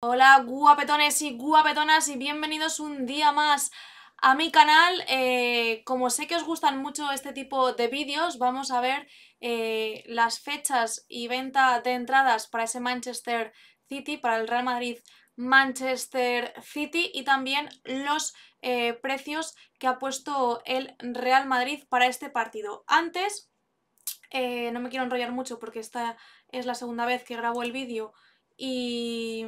Hola guapetones y guapetonas y bienvenidos un día más a mi canal. Eh, como sé que os gustan mucho este tipo de vídeos, vamos a ver eh, las fechas y venta de entradas para ese Manchester City, para el Real Madrid Manchester City y también los eh, precios que ha puesto el Real Madrid para este partido. Antes, no me quiero enrollar mucho porque esta es la segunda vez que grabo el vídeo y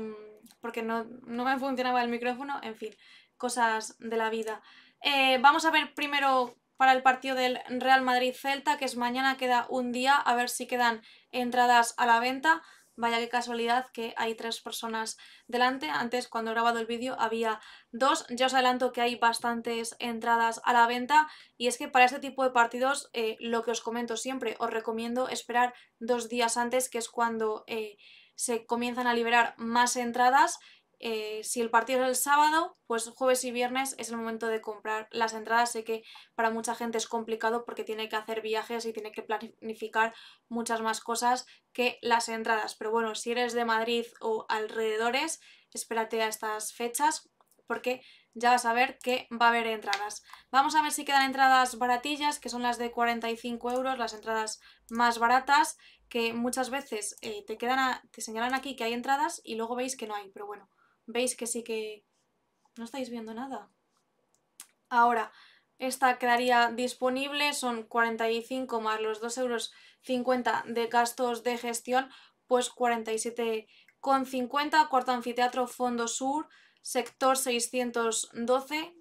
porque no, me funcionaba el micrófono, en fin, cosas de la vida. Eh, vamos a ver primero para el partido del Real Madrid-Celta, que es mañana, queda un día, a ver si quedan entradas a la venta. Vaya qué casualidad que hay tres personas delante. Antes, cuando he grabado el vídeo, había dos. Ya os adelanto que hay bastantes entradas a la venta. Y es que para este tipo de partidos, eh, lo que os comento siempre, os recomiendo esperar dos días antes, que es cuando eh, se comienzan a liberar más entradas. Eh, si el partido es el sábado, pues jueves y viernes es el momento de comprar las entradas. Sé que para mucha gente es complicado porque tiene que hacer viajes y tiene que planificar muchas más cosas que las entradas. Pero bueno, si eres de Madrid o alrededores, espérate a estas fechas porque ya vas a ver que va a haber entradas. Vamos a ver si quedan entradas baratillas, que son las de 45 euros, las entradas más baratas que muchas veces eh, te, señalan aquí que hay entradas y luego veis que no hay, pero bueno, veis que sí que no estáis viendo nada. Ahora, esta quedaría disponible, son 45 más los 2,50 euros de gastos de gestión, pues 47,50, cuarto anfiteatro, fondo sur, sector 612,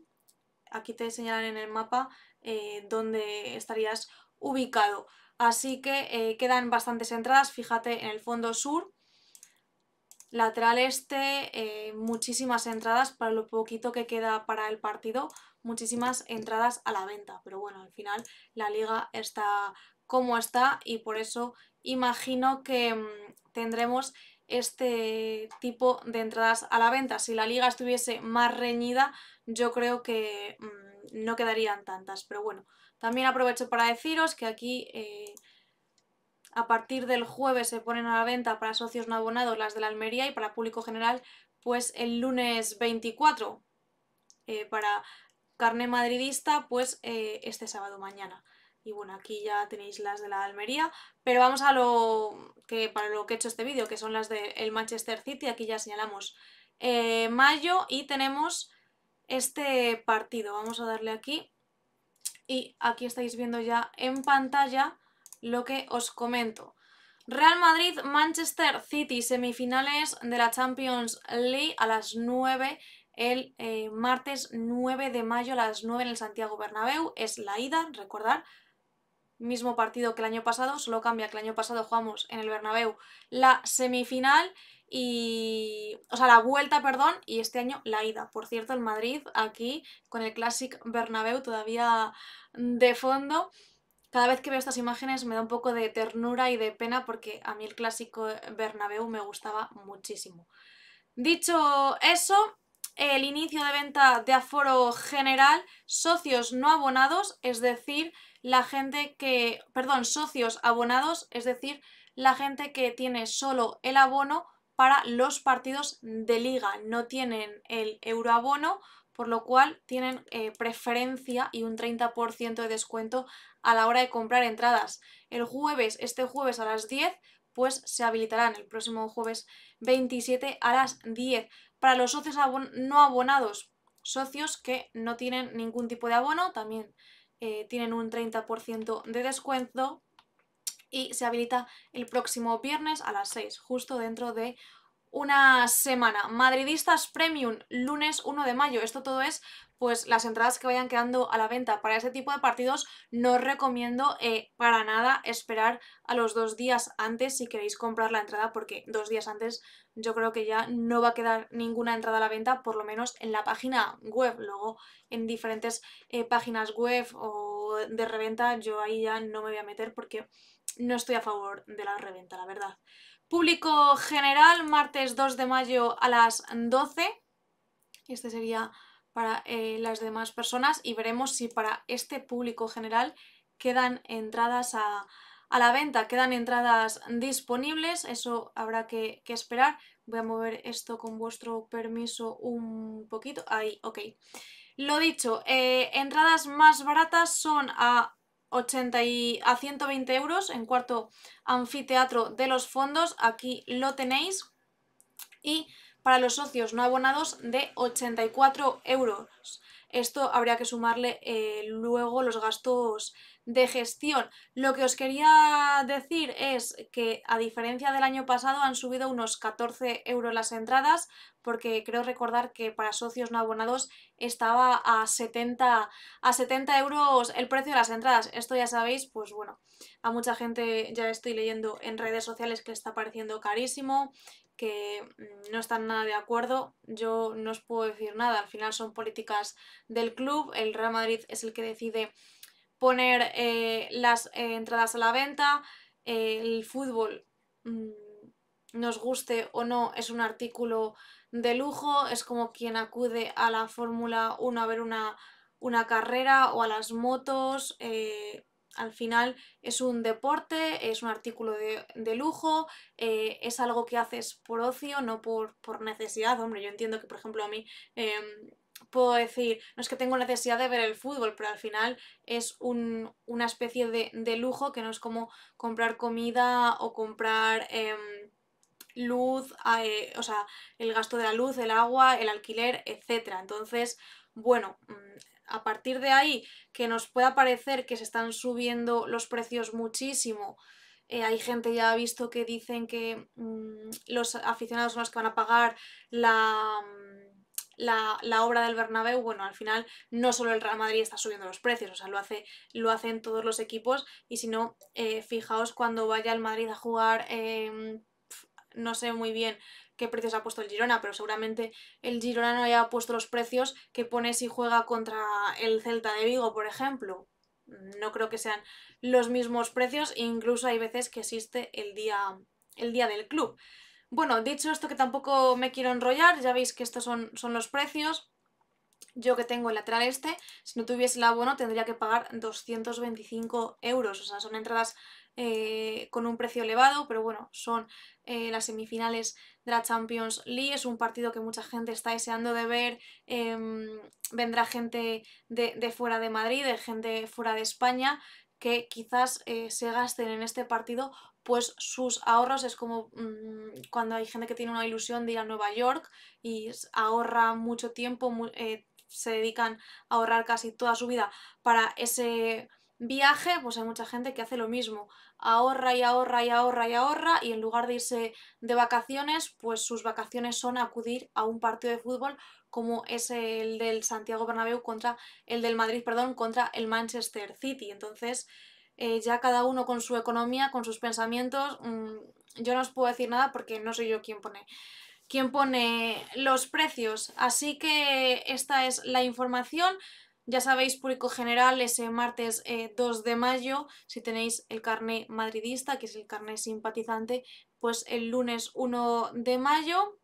aquí te señalan en el mapa eh, dónde estarías ubicado. Así que eh, quedan bastantes entradas, fíjate en el fondo sur, lateral este, eh, muchísimas entradas para lo poquito que queda para el partido, muchísimas entradas a la venta. Pero bueno, al final la liga está como está y por eso imagino que mm, tendremos este tipo de entradas a la venta. Si la liga estuviese más reñida, yo creo que... Mm, no quedarían tantas, pero bueno. También aprovecho para deciros que aquí eh, a partir del jueves se ponen a la venta para socios no abonados las de la Almería y para público general pues el lunes 24 eh, para carne madridista pues eh, este sábado mañana. Y bueno, aquí ya tenéis las de la Almería, pero vamos a lo que para lo que he hecho este vídeo, que son las del Manchester City, aquí ya señalamos mayo y tenemos este partido. Vamos a darle aquí y aquí estáis viendo ya en pantalla lo que os comento. Real Madrid, Manchester City, semifinales de la Champions League a las 9 el eh, martes 9 de mayo a las 9 en el Santiago Bernabéu. Es la ida, recordar, mismo partido que el año pasado, solo cambia que el año pasado jugamos en el Bernabéu la semifinal y, o sea, la vuelta, perdón, y este año la ida. Por cierto, el Madrid, aquí, con el Classic Bernabéu todavía de fondo. Cada vez que veo estas imágenes me da un poco de ternura y de pena porque a mí el clásico Bernabéu me gustaba muchísimo. Dicho eso, el inicio de venta de aforo general, socios no abonados, es decir, la gente que, perdón, socios abonados, es decir, la gente que tiene solo el abono para los partidos de liga. No tienen el euroabono, por lo cual tienen eh, preferencia y un 30% de descuento a la hora de comprar entradas. El jueves, este jueves a las 10, pues se habilitarán el próximo jueves 27 a las 10. Para los socios no abonados, socios que no tienen ningún tipo de abono, también eh, tienen un 30% de descuento, y se habilita el próximo viernes a las 6, justo dentro de una semana. Madridistas Premium, lunes 1 de mayo. Esto todo es pues las entradas que vayan quedando a la venta. Para este tipo de partidos no os recomiendo eh, para nada esperar a los dos días antes si queréis comprar la entrada porque dos días antes yo creo que ya no va a quedar ninguna entrada a la venta, por lo menos en la página web. Luego en diferentes eh, páginas web o de reventa yo ahí ya no me voy a meter porque no estoy a favor de la reventa, la verdad. Público general, martes 2 de mayo a las 12. Este sería para eh, las demás personas y veremos si para este público general quedan entradas a, la venta, quedan entradas disponibles, eso habrá que, que, esperar. Voy a mover esto con vuestro permiso un poquito. Ahí, ok. Lo dicho, eh, entradas más baratas son a 80 a 120 euros en cuarto anfiteatro de los fondos. Aquí lo tenéis. Y para los socios no abonados de 84 euros. Esto habría que sumarle eh, luego los gastos de gestión. Lo que os quería decir es que a diferencia del año pasado han subido unos 14 euros las entradas porque creo recordar que para socios no abonados estaba a 70, a 70 euros el precio de las entradas. Esto ya sabéis, pues bueno, a mucha gente ya estoy leyendo en redes sociales que está pareciendo carísimo, que mm, no están nada de acuerdo. Yo no os puedo decir nada, al final son políticas del club, el Real Madrid es el que decide poner eh, las eh, entradas a la venta, eh, el fútbol mm, nos guste o no, es un artículo de lujo, es como quien acude a la Fórmula 1 a ver una, una, carrera o a las motos, al final es un deporte, es un artículo de, lujo, es algo que haces por ocio, no por, necesidad. Hombre, yo entiendo que, por ejemplo, a mí em, puedo decir, no es que tengo necesidad de ver el fútbol, pero al final es un, una especie de, lujo que no es como comprar comida o comprar em, luz, eh, o sea, el gasto de la luz, el agua, el alquiler, etc. Entonces, bueno, mm, a partir de ahí, que nos pueda parecer que se están subiendo los precios muchísimo, eh, hay gente ya ha visto que dicen que mm, los aficionados son los que van a pagar la la, obra del Bernabéu, bueno, al final no solo el Real Madrid está subiendo los precios, o sea, lo, hace, lo hacen todos los equipos y si no, eh, fijaos cuando vaya el Madrid a jugar, em, no sé muy bien qué precios ha puesto el Girona, pero seguramente el Girona no haya puesto los precios que pone si juega contra el Celta de Vigo, por ejemplo no creo que sean los mismos precios, incluso hay veces que existe día, el día del club. Bueno, dicho esto que tampoco me quiero enrollar, ya veis que estos son, son los precios. Yo que tengo el lateral este, si no tuviese el abono tendría que pagar 225 euros. O sea, son entradas eh, con un precio elevado, pero bueno, son eh, las semifinales de la Champions League. Es un partido que mucha gente está deseando de ver. Em, vendrá gente de, de, fuera de Madrid, de gente fuera de España que quizás eh, se gasten en este partido pues sus ahorros es como mm, cuando hay gente que tiene una ilusión de ir a Nueva York y ahorra mucho tiempo, eh, se dedican a ahorrar casi toda su vida para ese Viaje, pues hay mucha gente que hace lo mismo, ahorra y ahorra y ahorra y ahorra y en lugar de irse de vacaciones, pues sus vacaciones son acudir a un partido de fútbol como es el del Santiago Bernabéu contra el del Madrid, perdón, contra el Manchester City. Entonces, eh, ya cada uno con su economía, con sus pensamientos, mm, yo no os puedo decir nada porque no soy yo quién pone quien pone los precios. Así que esta es la información. Ya sabéis, público general, ese martes 2 eh, de mayo, si tenéis el carné madridista, que es el carné simpatizante, pues el lunes 1 de mayo.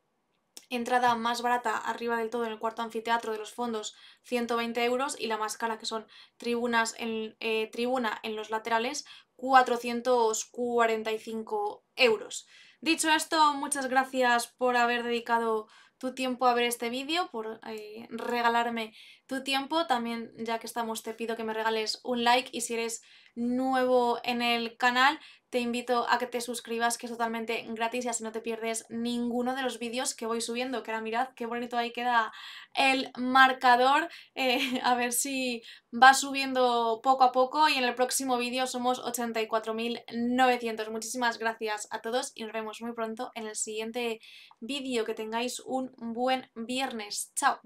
Entrada más barata arriba del todo en el cuarto anfiteatro de los fondos 120 euros y la más cara que son tribunas en, eh, tribuna en los laterales 445 euros. Dicho esto, muchas gracias por haber dedicado tu tiempo a ver este vídeo, por eh, regalarme tu tiempo. También, ya que estamos, te pido que me regales un like y si eres nuevo en el canal, te invito a que te suscribas, que es totalmente gratis y así no te pierdes ninguno de los vídeos que voy subiendo. Que ahora mirad qué bonito ahí queda el marcador. Eh, a ver si va subiendo poco a poco y en el próximo vídeo somos 84.900. Muchísimas gracias a todos y nos vemos muy pronto en el siguiente vídeo. Que tengáis un buen viernes. Chao.